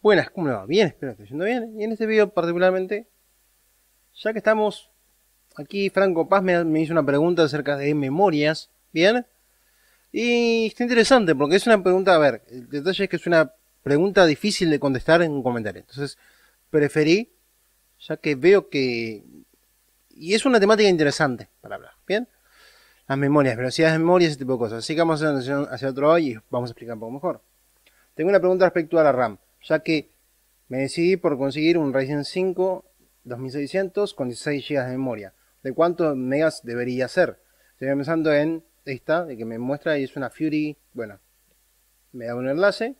Buenas, ¿cómo va? Bien, espero que esté yendo bien. Y en este video particularmente, ya que estamos aquí, Franco Paz me, hizo una pregunta acerca de memorias, ¿bien? Y está interesante porque es una pregunta, a ver, el detalle es que es una pregunta difícil de contestar en un comentario. Entonces, preferí, ya que veo que... Y es una temática interesante para hablar, ¿bien? Las memorias, velocidades de memoria, ese tipo de cosas. Así que vamos a hacer hacia otro lado y vamos a explicar un poco mejor. Tengo una pregunta respecto a la RAM ya que me decidí por conseguir un Ryzen 5 2600 con 16 GB de memoria. ¿De cuántos megas debería ser? Estoy pensando en esta, de que me muestra y es una Fury, bueno, me da un enlace,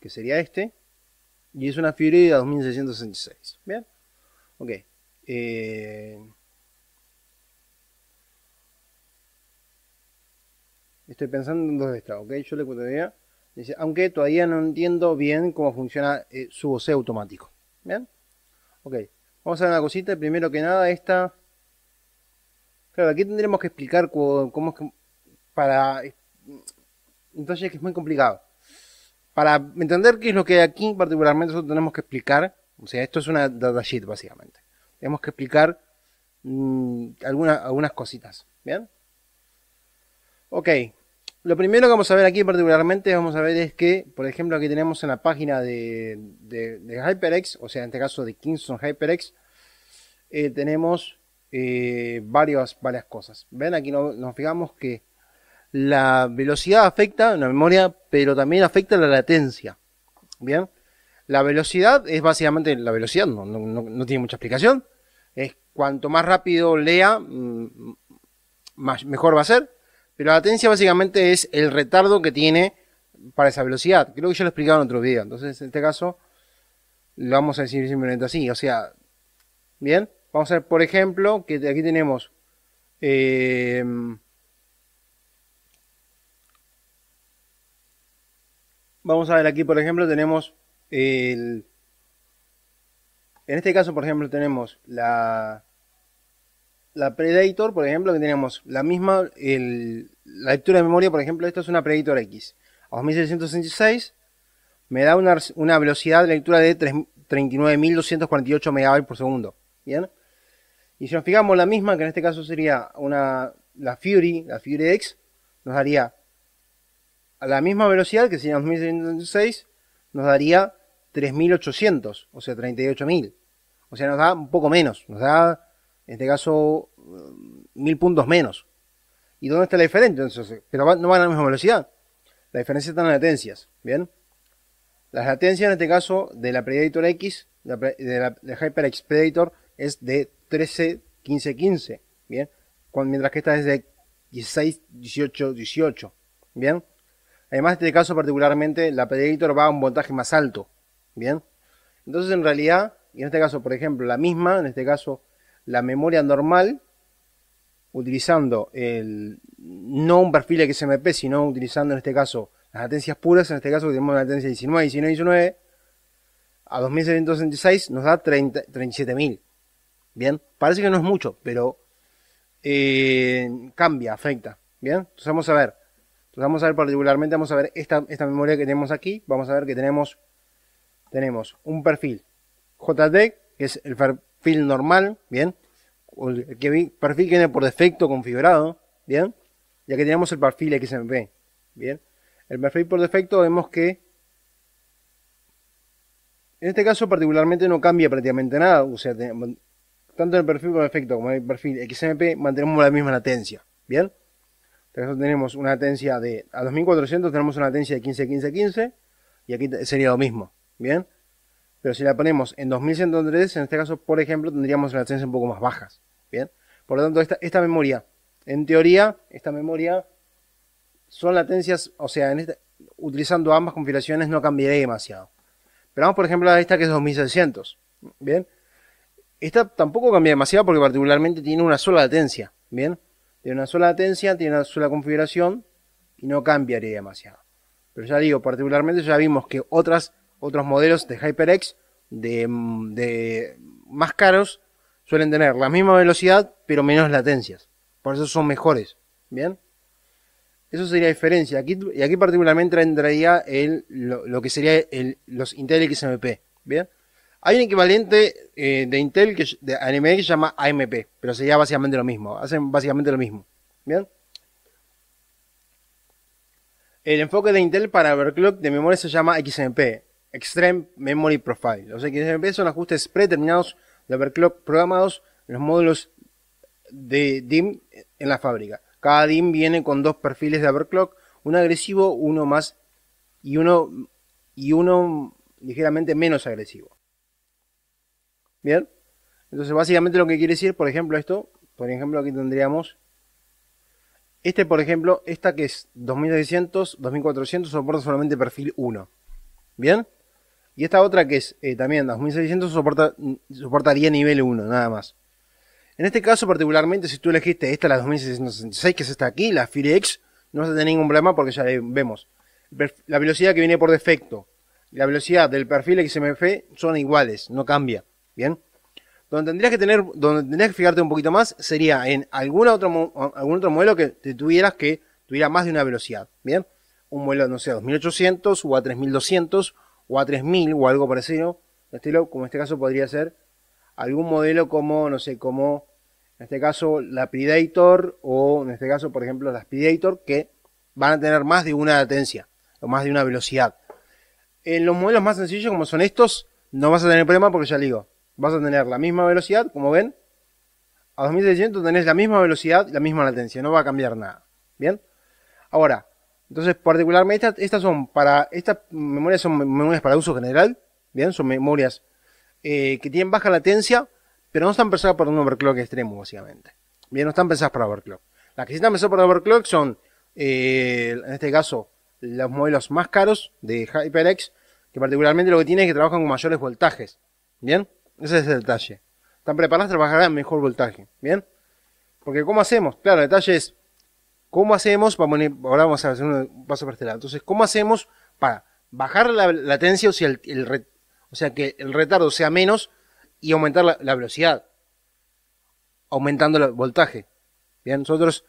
que sería este, y es una Fury a 2666. Bien, ok. Eh, estoy pensando en dos de estas, ok, yo le contaría aunque todavía no entiendo bien cómo funciona eh, su voceo automático. ¿Bien? Ok, vamos a ver una cosita. Primero que nada, esta... Claro, aquí tendremos que explicar cómo es que... Para... Entonces que es muy complicado. Para entender qué es lo que aquí particularmente nosotros tenemos que explicar. O sea, esto es una datasheet básicamente. Tenemos que explicar mm, algunas cositas. ¿Bien? Ok, lo primero que vamos a ver aquí particularmente, vamos a ver es que, por ejemplo, aquí tenemos en la página de, HyperX, o sea, en este caso de Kingston HyperX, eh, tenemos eh, varias, varias cosas. Ven, aquí nos fijamos que la velocidad afecta la memoria, pero también afecta la latencia. Bien, la velocidad es básicamente la velocidad, no, no tiene mucha explicación. Es cuanto más rápido lea, mm, más, mejor va a ser pero la latencia básicamente es el retardo que tiene para esa velocidad. Creo que ya lo he explicado en otro video. Entonces, en este caso, lo vamos a decir simplemente así. O sea, bien, vamos a ver, por ejemplo, que aquí tenemos. Em, vamos a ver aquí, por ejemplo, tenemos el. En este caso, por ejemplo, tenemos la, la Predator, por ejemplo, que tenemos la misma, la lectura de memoria, por ejemplo, esta es una Predator X. A 2666 me da una, velocidad de lectura de 39.248 MB por segundo. ¿Bien? Y si nos fijamos la misma, que en este caso sería una, la Fury, la Fury X, nos daría a la misma velocidad, que sería 2666, nos daría 3.800, o sea, 38.000. O sea, nos da un poco menos, nos da en este caso, mm, mil puntos menos. ¿Y dónde está la diferencia? pero no van a la misma velocidad. La diferencia está en las latencias, ¿bien? Las latencias en este caso de la Predator X, de la, de HyperX Predator, es de 13, 15, 15, ¿bien? Cuando, mientras que esta es de 16, 18, 18, ¿bien? Además, en este caso particularmente, la Predator va a un voltaje más alto, ¿bien? Entonces, en realidad, y en este caso, por ejemplo, la misma, en este caso, la memoria normal utilizando el, no un perfil XMP, sino utilizando en este caso las latencias puras, en este caso tenemos una latencia 19, 19, 19, a 2766 nos da 37.000. Bien, parece que no es mucho, pero eh, cambia, afecta. Bien, entonces vamos a ver. Entonces vamos a ver particularmente, vamos a ver esta, esta memoria que tenemos aquí. Vamos a ver que tenemos, tenemos un perfil JTEC, que es el, perfil normal, bien. El perfil que viene por defecto configurado, bien. Ya que tenemos el perfil XMP, bien. El perfil por defecto vemos que en este caso particularmente no cambia prácticamente nada, o sea, tanto el perfil por defecto como el perfil XMP mantenemos la misma latencia, bien. Entonces tenemos una latencia de, a 2400 tenemos una latencia de 15, 15, 15, y aquí sería lo mismo, bien. Pero si la ponemos en 2103, en este caso, por ejemplo, tendríamos latencias un poco más bajas. Bien. Por lo tanto, esta, esta memoria, en teoría, esta memoria son latencias, o sea, en este, utilizando ambas configuraciones no cambiaría demasiado. Pero vamos, por ejemplo, a esta que es 2600. Bien. Esta tampoco cambia demasiado porque particularmente tiene una sola latencia. Bien. Tiene una sola latencia, tiene una sola configuración y no cambiaría demasiado. Pero ya digo, particularmente ya vimos que otras otros modelos de HyperX de, más caros suelen tener la misma velocidad pero menos latencias. Por eso son mejores. ¿Bien? Eso sería la diferencia. Aquí, y aquí particularmente entraría el, lo, que sería los Intel XMP. ¿Bien? Hay un equivalente eh, de Intel que, de AMD que se llama AMP, pero sería básicamente lo mismo. Hacen básicamente lo mismo. ¿Bien? El enfoque de Intel para overclock de memoria se llama XMP. Extreme Memory Profile. O sea que ajustes predeterminados de overclock programados en los módulos de DIM en la fábrica. Cada DIM viene con dos perfiles de overclock, uno agresivo, uno más y uno y uno ligeramente menos agresivo. Bien, entonces básicamente lo que quiere decir, por ejemplo, esto, por ejemplo, aquí tendríamos este, por ejemplo, esta que es 2600, 2400 soporta solamente perfil 1. Bien. Y esta otra que es eh, también también 2600 soporta, soportaría nivel 1, nada más. En este caso particularmente, si tú elegiste esta, la 2666, que es esta aquí, la Firex, no vas a tener ningún problema porque ya vemos. La velocidad que viene por defecto y la velocidad del perfil XMF son iguales, no cambia. ¿Bien? Donde tendrías que tener, donde tendrías que fijarte un poquito más sería en algún otro, algún otro modelo que tuvieras que tuviera más de una velocidad. ¿Bien? Un modelo, no sé, a 2800 o a 3200 o A3000 o algo parecido, este estilo, como en este caso podría ser algún modelo como, no sé, como en este caso la Predator o en este caso, por ejemplo, la Predator que van a tener más de una latencia o más de una velocidad. En los modelos más sencillos como son estos, no vas a tener problema porque ya digo, vas a tener la misma velocidad, como ven, a 2600 tenés la misma velocidad, la misma latencia, no va a cambiar nada. ¿Bien? Ahora, entonces, particularmente, estas, son para, estas memorias son memorias para uso general, bien, son memorias eh, que tienen baja latencia, pero no están pensadas para un overclock extremo, básicamente. Bien, no están pensadas para overclock. Las que sí están pensadas para overclock son, eh, en este caso, los modelos más caros de HyperX, que particularmente lo que tienen es que trabajan con mayores voltajes. ¿Bien? Ese es el detalle. Están preparadas para trabajar a mejor voltaje. ¿Bien? Porque ¿cómo hacemos? Claro, el detalle es, ¿Cómo hacemos? Vamos, ahora vamos a hacer un paso para este lado. Entonces, ¿cómo hacemos para bajar la latencia, o sea, el, o sea que el retardo sea menos y aumentar la, velocidad? Aumentando el voltaje. Bien, nosotros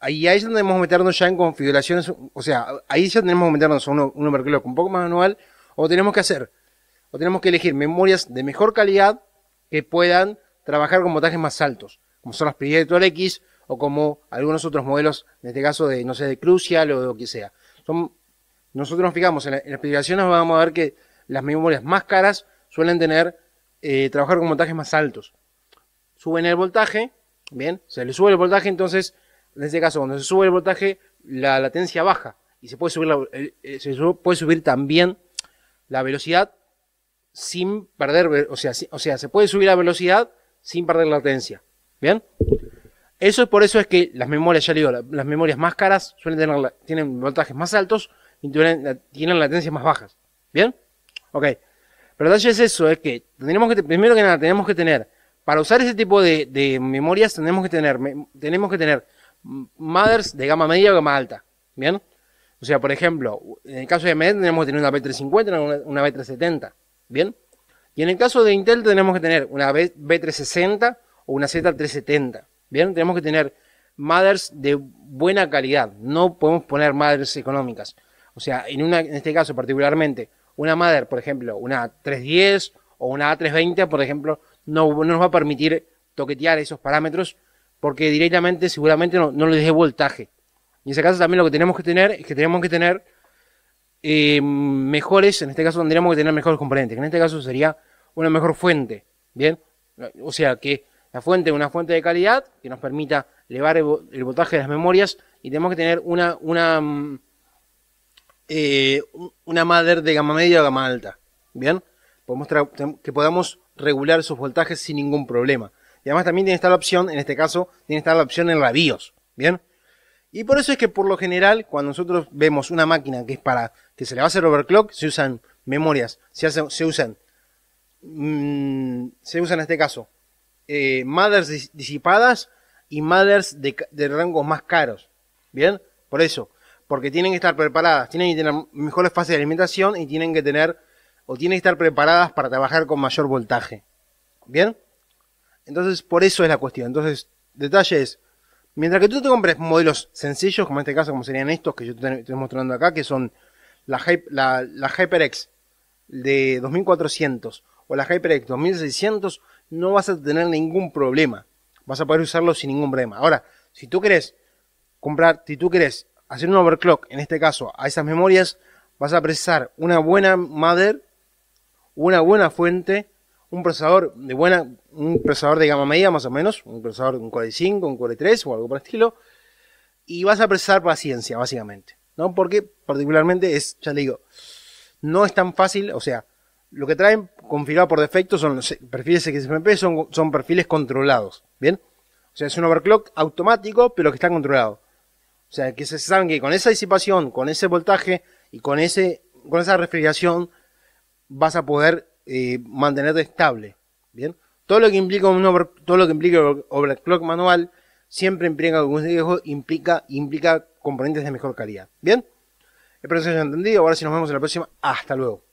ahí, ahí es donde debemos meternos ya en configuraciones, o sea, ahí ya tenemos que meternos a un, un overclock un poco más manual, o tenemos que hacer, o tenemos que elegir memorias de mejor calidad que puedan trabajar con voltajes más altos, como son las PDI de X, o como algunos otros modelos, en este caso de, no sé, de Crucial o de lo que sea. Son, nosotros nos fijamos en, la, explicación las vamos a ver que las memorias más caras suelen tener, eh, trabajar con montajes más altos. Suben el voltaje, bien, se le sube el voltaje, entonces, en este caso, cuando se sube el voltaje, la latencia baja y se puede subir, eh, se puede subir también la velocidad sin perder, o sea, o sea, se puede subir la velocidad sin perder latencia. ¿Bien? Eso es por eso es que las memorias, ya digo, las memorias más caras suelen tener tienen voltajes más altos y tienen, latencias más bajas. ¿Bien? Ok. Pero el detalle es eso, es que tenemos que, primero que nada, tenemos que tener, para usar ese tipo de, memorias, tenemos que tener, tenemos que tener mothers de gama media o gama alta. ¿Bien? O sea, por ejemplo, en el caso de AMD tenemos que tener una B350, una, B370. ¿Bien? Y en el caso de Intel tenemos que tener una B, 360 o una Z370. Bien, tenemos que tener mothers de buena calidad, no podemos poner mothers económicas. O sea, en, este caso particularmente, una mother, por ejemplo, una 310 o una A320, por ejemplo, no, nos va a permitir toquetear esos parámetros porque directamente seguramente no, no les dé voltaje. Y en ese caso también lo que tenemos que tener es que tenemos que tener eh, mejores, en este caso tendríamos que tener mejores componentes, que en este caso sería una mejor fuente, ¿bien? O sea, que la fuente, una fuente de calidad que nos permita elevar el, voltaje de las memorias y tenemos que tener una, una, mm, eh, una de gama media o gama alta. Bien, podemos que podamos regular sus voltajes sin ningún problema. Y además también tiene que estar la opción, en este caso, tiene que estar la opción en la BIOS. Bien, y por eso es que por lo general, cuando nosotros vemos una máquina que es para que se le va a hacer overclock, se usan memorias, se, se usan, mm, se usan en este caso eh, mothers disipadas y mothers de, rangos más caros. ¿Bien? Por eso. Porque tienen que estar preparadas, tienen que tener mejores fases de alimentación y tienen que tener o tienen que estar preparadas para trabajar con mayor voltaje. ¿Bien? Entonces, por eso es la cuestión. Entonces, detalles mientras que tú te compres modelos sencillos, como en este caso, como serían estos que yo te estoy mostrando acá, que son la, la HyperX de 2400 o la HyperX 2600, no vas a tener ningún problema. Vas a poder usarlo sin ningún problema. Ahora, si tú quieres comprar, si tú quieres hacer un overclock, en este caso, a esas memorias, vas a precisar una buena mother, una buena fuente, un procesador de buena, un procesador de gama media más o menos, un procesador un Core 5, un Core 3 o algo por el estilo, y vas a precisar paciencia, básicamente, ¿no? Porque particularmente es, ya le digo, no es tan fácil, o sea, lo que traen configurado por defecto son perfiles XMP, son, son perfiles controlados. ¿Bien? O sea, es un overclock automático, pero que está controlado. O sea, que se saben que con esa disipación, con ese voltaje y con, ese, con esa refrigeración vas a poder eh, mantenerte estable. ¿Bien? Todo lo que implica un todo lo que implica overclock manual siempre implica algún riesgo, implica, implica componentes de mejor calidad. ¿Bien? Espero que se haya entendido. Ahora sí nos vemos en la próxima. Hasta luego.